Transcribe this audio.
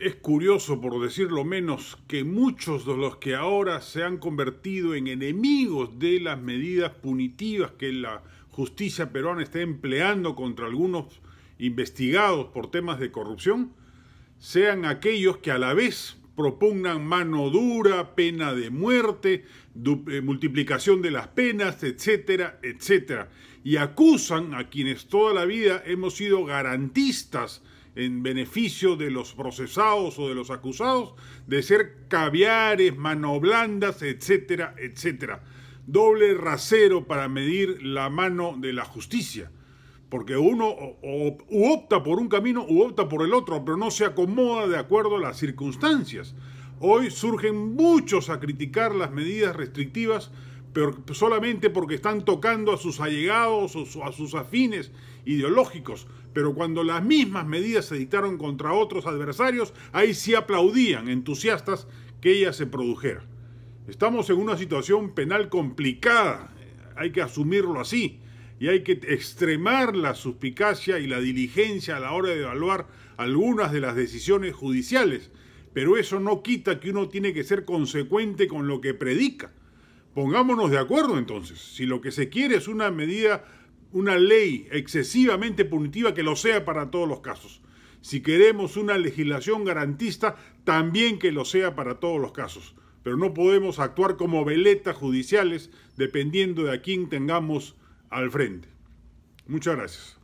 Es curioso, por decirlo menos, que muchos de los que ahora se han convertido en enemigos de las medidas punitivas que la justicia peruana está empleando contra algunos investigados por temas de corrupción, sean aquellos que a la vez propongan mano dura, pena de muerte, eh, multiplicación de las penas, etcétera, etcétera. Y acusan a quienes toda la vida hemos sido garantistas en beneficio de los procesados o de los acusados de ser caviares, manoblandas, etcétera, etcétera. Doble rasero para medir la mano de la justicia. Porque uno u opta por un camino u opta por el otro, pero no se acomoda de acuerdo a las circunstancias. Hoy surgen muchos a criticar las medidas restrictivas pero solamente porque están tocando a sus allegados o a sus afines ideológicos. Pero cuando las mismas medidas se dictaron contra otros adversarios, ahí sí aplaudían entusiastas que ella se produjera. Estamos en una situación penal complicada, hay que asumirlo así, y hay que extremar la suspicacia y la diligencia a la hora de evaluar algunas de las decisiones judiciales. Pero eso no quita que uno tiene que ser consecuente con lo que predica Pongámonos de acuerdo entonces. Si lo que se quiere es una medida, una ley excesivamente punitiva que lo sea para todos los casos. Si queremos una legislación garantista, también que lo sea para todos los casos. Pero no podemos actuar como veletas judiciales dependiendo de a quién tengamos al frente. Muchas gracias.